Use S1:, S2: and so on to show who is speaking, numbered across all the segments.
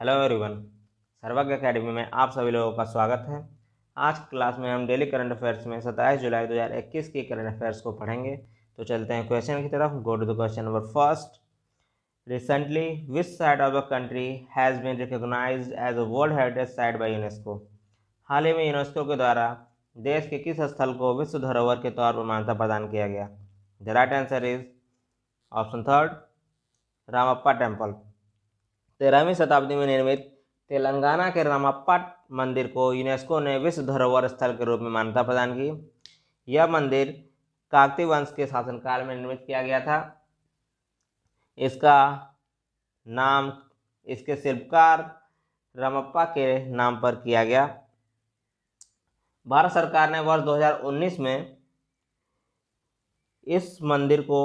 S1: hello everyone सर्वज्ञ academy में आप सभी लोगों का स्वागत है आज क्लास में हम डेली करंट अफेयर्स में 27 जुलाई 2021 के करंट अफेयर्स को पढ़ेंगे तो चलते हैं क्वेश्चन की तरफ go to the question number first recently which side of the country has been recognise as a world heritage site by UNESCO हाल ही में यूनेस्को के द्वारा देश के किस स्थल को विश्व धरोहर के तौर पर मान्यता प्रदान किया गया the right answer is option third Ramappa temple तेरहवीं शताब्दी में निर्मित तेलंगाना के रामापट मंदिर को यूनेस्को ने विश्व धरोहर स्थल के रूप में मान्यता प्रदान की यह मंदिर काकती वंश के शासनकाल में निर्मित किया गया था इसका नाम इसके शिल्पकार रामप्पा के नाम पर किया गया भारत सरकार ने वर्ष 2019 में इस मंदिर को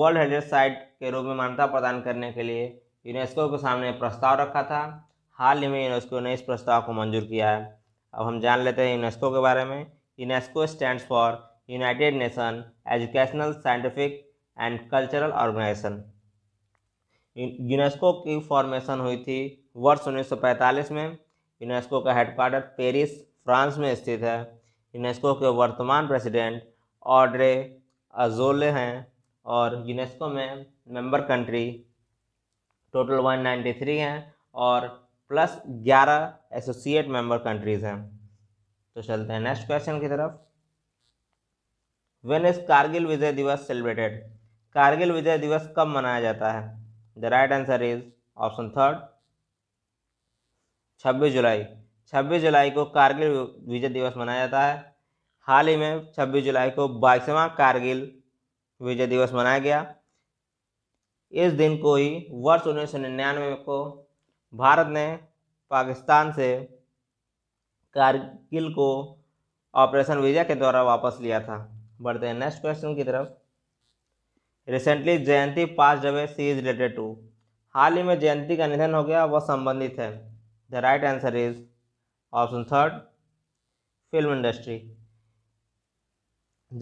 S1: वर्ल्ड हेरिटेज साइट के रूप में मान्यता प्रदान करने के लिए यूनेस्को के सामने प्रस्ताव रखा था हाल ही में यूनेस्को ने इस प्रस्ताव को मंजूर किया है अब हम जान लेते हैं यूनेस्को के बारे में UNESCO stand for United Nation Educational Scientific and Cultural Organisation UNESCO की फॉर्मेशन हुई थी वर्ष 1945 में यूनेस्को का हेडक्वार्टर पेरिस फ्रांस में स्थित है यूनेस्को के वर्तमान प्रेसिडेंट ऑड्रे अजोले हैं और यूनेस्को में मेंबर कंट्री टोटल 193 हैं और प्लस 11 एसोसिएट मेंबर कंट्रीज़ हैं तो चलते हैं नेक्स्ट क्वेश्चन की तरफ वेन इज कारगिल विजय दिवस सेलिब्रेटेड कारगिल विजय दिवस कब मनाया जाता है the right answer is option third 26 जुलाई 26 जुलाई को कारगिल विजय दिवस मनाया जाता है हाल ही में 26 जुलाई को बाईसवां कारगिल विजय दिवस मनाया गया इस दिन को ही वर्ष उन्नीस सौ निन्यानवे को भारत ने पाकिस्तान से कारगिल को ऑपरेशन विजय के द्वारा वापस लिया था बढ़ते हैं नेक्स्ट क्वेश्चन की तरफ रिसेंटली जयंती पास जब सी इज रिलेटेड टू हाल ही में जयंती का निधन हो गया वह संबंधित है the right answer is option third film industry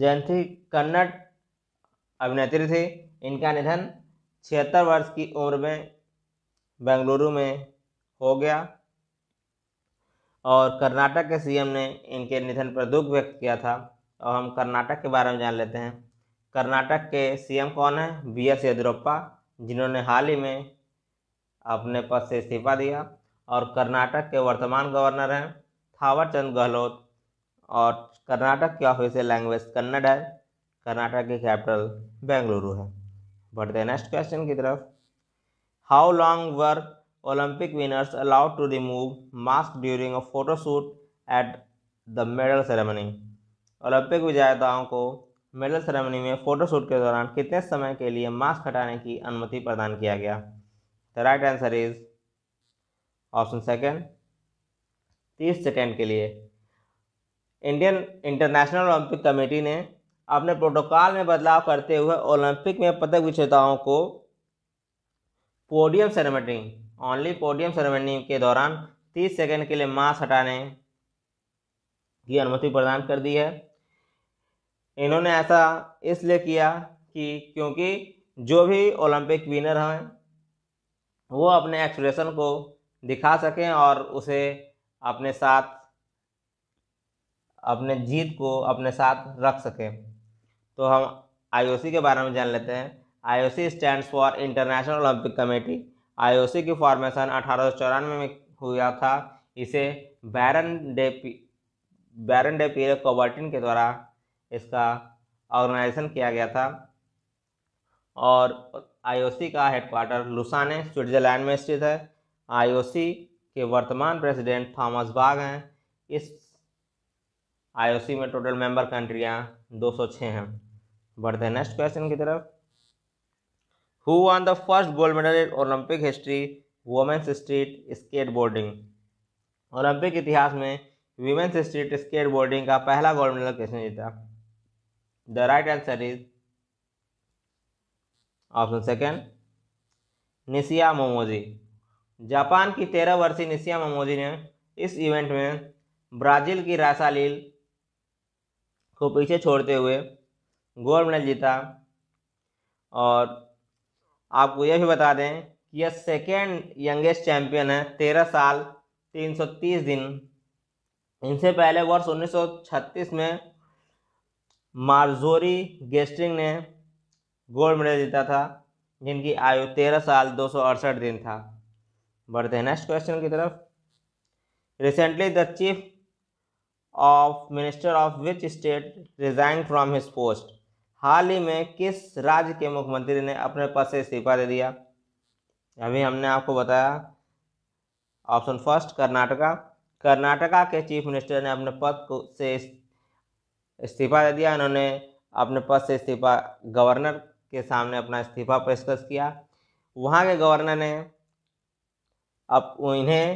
S1: Jayanti Kannada अभिनेत्री थी इनका निधन छिहत्तर वर्ष की उम्र में बेंगलुरु में हो गया और कर्नाटक के सीएम ने इनके निधन पर दुख व्यक्त किया था और हम कर्नाटक के बारे में जान लेते हैं कर्नाटक के सीएम कौन है बी एस येदियुरप्पा जिन्होंने हाल ही में अपने पद से इस्तीफा दिया और कर्नाटक के वर्तमान गवर्नर हैं थावरचंद गहलोत और कर्नाटक की ऑफिशियल लैंग्वेज कन्नड़ है कर्नाटक की कैपिटल बेंगलुरु है बढ़ते हैं नेक्स्ट क्वेश्चन की तरफ how long were Olympic winners allowed to remove mask during a photoshoot at the medal ceremony Olympic विजेताओं को मेडल सेरेमनी में फोटोशूट के दौरान कितने समय के लिए मास्क हटाने की अनुमति प्रदान किया गया the right answer is option second तीस सेकेंड के लिए इंडियन इंटरनेशनल ओलंपिक कमेटी ने अपने प्रोटोकॉल में बदलाव करते हुए ओलंपिक में पदक विजेताओं को podium ceremony only podium ceremony के दौरान 30 सेकंड के लिए मास्क हटाने की अनुमति प्रदान कर दी है इन्होंने ऐसा इसलिए किया कि क्योंकि जो भी ओलंपिक विनर हैं वो अपने एक्सप्रेशन को दिखा सकें और उसे अपने साथ अपने जीत को अपने साथ रख सकें तो हम आईओसी के बारे में जान लेते हैं IOC stands for International Olympic Committee IOC की फॉर्मेशन अठारह में हुआ था इसे Baron de Baron de Pierre Coubertin के द्वारा इसका ऑर्गेनाइजेशन किया गया था और आईओसी का हेडक्वार्टर लुसाने स्विट्जरलैंड में स्थित है आईओसी के वर्तमान प्रेसिडेंट थॉमस बाग हैं इस आईओसी में टोटल मेंबर कंट्रियां 206 हैं बढ़ते हैं नेक्स्ट क्वेश्चन की तरफ who won the first gold medal in Olympic history women's street skateboarding Olympic इतिहास में वीमेंस स्ट्रीट स्केट बोर्डिंग का पहला गोल्ड मेडल किसने जीता the right answer is option second Nishiya Momiji Japan की तेरह वर्षीय निशिया मोमोजी ने इस इवेंट में ब्राज़ील की रासालील को पीछे छोड़ते हुए गोल्ड मेडल जीता और आपको यह भी बता दें कि यह सेकेंड यंगेस्ट चैम्पियन है तेरह साल तीन सौ तीस दिन इनसे पहले वर्ष उन्नीस सौ छत्तीस में मार्जोरी गेस्टिंग ने गोल्ड मेडल जीता था जिनकी आयु तेरह साल दो सौ अड़सठ दिन था बढ़ते हैं नेक्स्ट क्वेश्चन की तरफ recently the chief of minister of which state resign from his post हाल ही में किस राज्य के मुख्यमंत्री ने अपने पद से इस्तीफा दे दिया अभी हमने आपको बताया ऑप्शन फर्स्ट कर्नाटका कर्नाटका के चीफ मिनिस्टर ने अपने पद को से इस्तीफा दे दिया इन्होंने अपने पद से इस्तीफा गवर्नर के सामने अपना इस्तीफा पेशकश किया वहाँ के गवर्नर ने अब इन्हें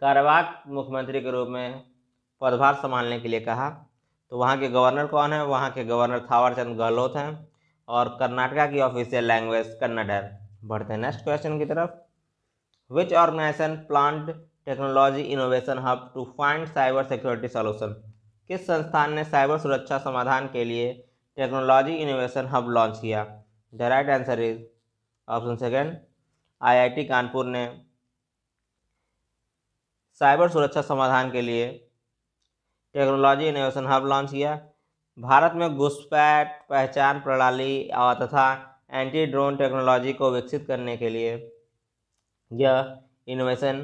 S1: कारवाक मुख्यमंत्री के रूप में पदभार संभालने के लिए कहा तो वहाँ के गवर्नर कौन है वहाँ के गवर्नर थावरचंद गहलोत हैं और कर्नाटका की ऑफिशियल लैंग्वेज कन्नड़ है बढ़ते हैं नेक्स्ट क्वेश्चन की तरफ which organisation plant technology innovation hub to find cyber security solution किस संस्थान ने साइबर सुरक्षा समाधान के लिए टेक्नोलॉजी इनोवेशन हब लॉन्च किया the right answer is option second IIT Kanpur ने साइबर सुरक्षा समाधान के लिए टेक्नोलॉजी इनोवेशन हब लॉन्च किया भारत में घुसपैठ पहचान प्रणाली तथा एंटी ड्रोन टेक्नोलॉजी को विकसित करने के लिए यह इनोवेशन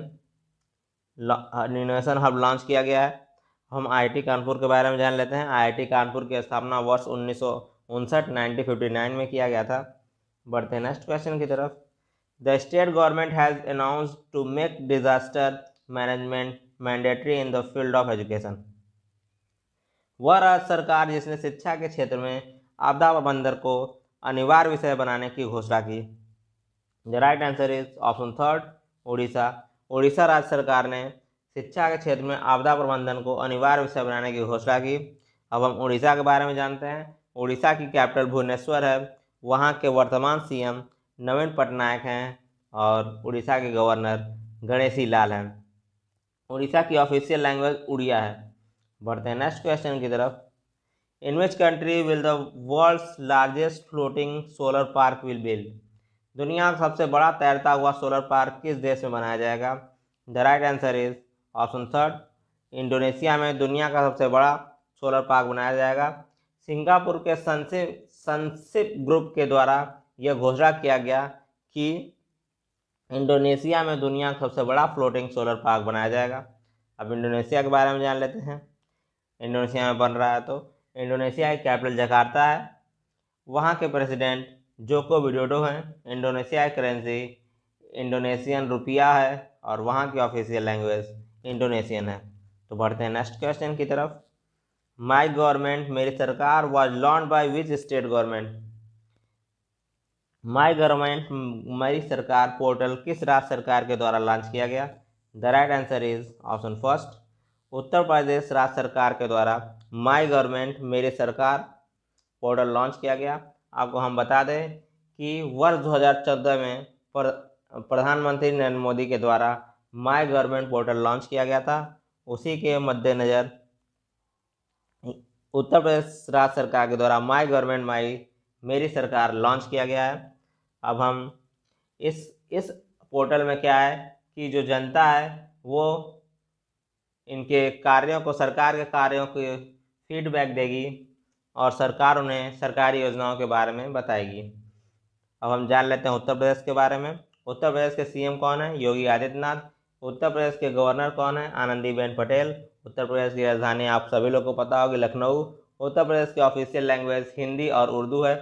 S1: इनोवेशन हब लॉन्च किया गया है हम आईआईटी कानपुर के बारे में जान लेते हैं आईआईटी कानपुर की स्थापना वर्ष उन्नीस सौ उनसठ में किया गया था बढ़ते हैं नेक्स्ट क्वेश्चन की तरफ the state government has announce to make disaster management mandatory in the field of education वह राज्य सरकार जिसने शिक्षा के क्षेत्र में आपदा प्रबंधन को अनिवार्य विषय बनाने की घोषणा की the right answer is option third Orissa Orissa राज्य सरकार ने शिक्षा के क्षेत्र में आपदा प्रबंधन को अनिवार्य विषय बनाने की घोषणा की अब हम उड़ीसा के बारे में जानते हैं उड़ीसा की कैपिटल भुवनेश्वर है वहाँ के वर्तमान सीएम नवीन पटनायक हैं और उड़ीसा के गवर्नर गणेशी लाल हैं उड़ीसा की ऑफिशियल लैंग्वेज उड़िया है बढ़ते हैं नेक्स्ट क्वेश्चन की तरफ in which country will the world's largest floating solar park will build दुनिया का सबसे बड़ा तैरता हुआ सोलर पार्क किस देश में बनाया जाएगा the right answer is option third Indonesia में दुनिया का सबसे बड़ा सोलर पार्क बनाया जाएगा सिंगापुर के सनसिप सनसिप ग्रुप के द्वारा यह घोषणा किया गया कि इंडोनेशिया में दुनिया का सबसे बड़ा फ्लोटिंग सोलर पार्क बनाया जाएगा अब इंडोनेशिया के बारे में जान लेते हैं इंडोनेशिया में बन रहा है तो इंडोनेशिया की कैपिटल जकार्ता है वहाँ के प्रेसिडेंट जोको विडोडो हैं इंडोनेशिया की करेंसी इंडोनेशियन रुपया है और वहाँ की ऑफिशियल लैंग्वेज इंडोनेशियन है तो बढ़ते हैं नेक्स्ट क्वेश्चन की तरफ माई गवर्नमेंट मेरी सरकार was launched by which state government my government मेरी सरकार पोर्टल किस राज्य सरकार के द्वारा लॉन्च किया गया the right answer is option first Uttar Pradesh राज्य सरकार के द्वारा माई गवर्नमेंट मेरे सरकार पोर्टल लॉन्च किया गया आपको हम बता दें कि वर्ष 2014 में पर प्रधानमंत्री नरेंद्र मोदी के द्वारा माई गवर्नमेंट पोर्टल लॉन्च किया गया था उसी के मद्देनज़र उत्तर प्रदेश राज्य सरकार के द्वारा माई गवर्नमेंट माई मेरी सरकार लॉन्च किया गया है अब हम इस इस पोर्टल में क्या है कि जो जनता है वो इनके कार्यों को सरकार के कार्यों के फीडबैक देगी और सरकार उन्हें सरकारी योजनाओं के बारे में बताएगी अब हम जान लेते हैं उत्तर प्रदेश के बारे में उत्तर प्रदेश के सीएम कौन है योगी आदित्यनाथ उत्तर प्रदेश के गवर्नर कौन है आनंदीबेन पटेल उत्तर प्रदेश की राजधानी आप सभी लोग को पता होगी लखनऊ उत्तर प्रदेश की ऑफिशियल लैंग्वेज हिंदी और उर्दू है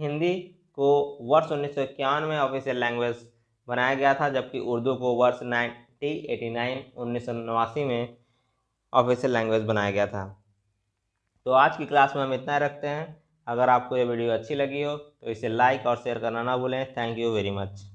S1: हिंदी को वर्ष उन्नीस सौ में ऑफिशियल लैंग्वेज बनाया गया था जबकि उर्दू को वर्ष नाइनटीन एटी नाइन उन्नीस सौ नवासी में ऑफिशियल लैंग्वेज बनाया गया था तो आज की क्लास में हम इतना रखते हैं अगर आपको ये वीडियो अच्छी लगी हो तो इसे लाइक और शेयर करना ना भूलें थैंक यू वेरी मच